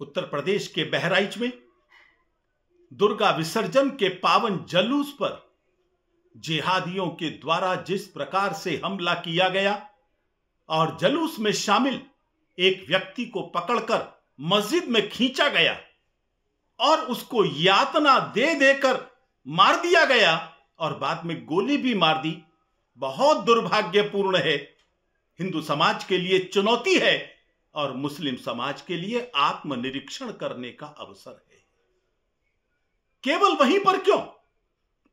उत्तर प्रदेश के बहराइच में दुर्गा विसर्जन के पावन जलूस पर जिहादियों के द्वारा जिस प्रकार से हमला किया गया और जलूस में शामिल एक व्यक्ति को पकड़कर मस्जिद में खींचा गया और उसको यातना दे देकर मार दिया गया और बाद में गोली भी मार दी बहुत दुर्भाग्यपूर्ण है हिंदू समाज के लिए चुनौती है और मुस्लिम समाज के लिए आत्मनिरीक्षण करने का अवसर है केवल वहीं पर क्यों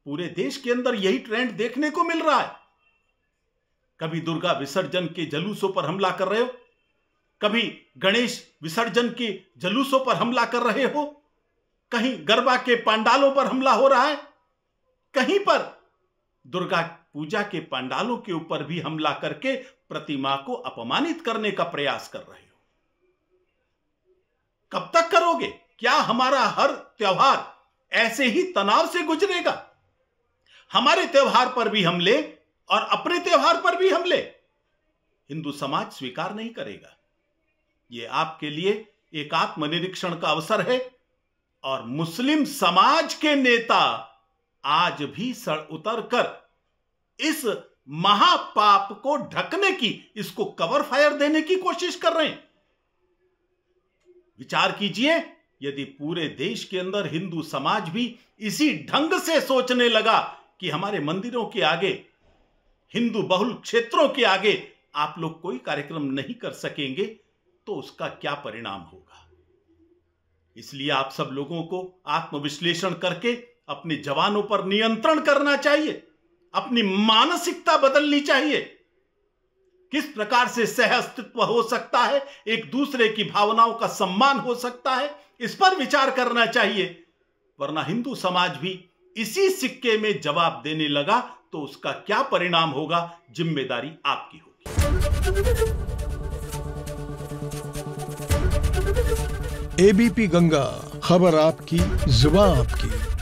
पूरे देश के अंदर यही ट्रेंड देखने को मिल रहा है कभी दुर्गा विसर्जन के जलूसों पर हमला कर रहे हो कभी गणेश विसर्जन के जलूसों पर हमला कर रहे हो कहीं गरबा के पांडालों पर हमला हो रहा है कहीं पर दुर्गा पूजा के पांडालों के ऊपर भी हमला करके प्रतिमा को अपमानित करने का प्रयास कर रहे हो कब तक करोगे क्या हमारा हर त्योहार ऐसे ही तनाव से गुजरेगा हमारे त्योहार पर भी हमले और अपने त्योहार पर भी हमले हिंदू समाज स्वीकार नहीं करेगा ये आपके लिए एक आत्मनिरीक्षण का अवसर है और मुस्लिम समाज के नेता आज भी सड़ उतर कर इस महापाप को ढकने की इसको कवर फायर देने की कोशिश कर रहे हैं विचार कीजिए यदि पूरे देश के अंदर हिंदू समाज भी इसी ढंग से सोचने लगा कि हमारे मंदिरों के आगे हिंदू बहुल क्षेत्रों के आगे आप लोग कोई कार्यक्रम नहीं कर सकेंगे तो उसका क्या परिणाम होगा इसलिए आप सब लोगों को आत्मविश्लेषण करके अपने जवानों पर नियंत्रण करना चाहिए अपनी मानसिकता बदलनी चाहिए किस प्रकार से सह अस्तित्व हो सकता है एक दूसरे की भावनाओं का सम्मान हो सकता है इस पर विचार करना चाहिए वरना हिंदू समाज भी इसी सिक्के में जवाब देने लगा तो उसका क्या परिणाम होगा जिम्मेदारी आपकी होगी एबीपी गंगा खबर आपकी जुबा आपकी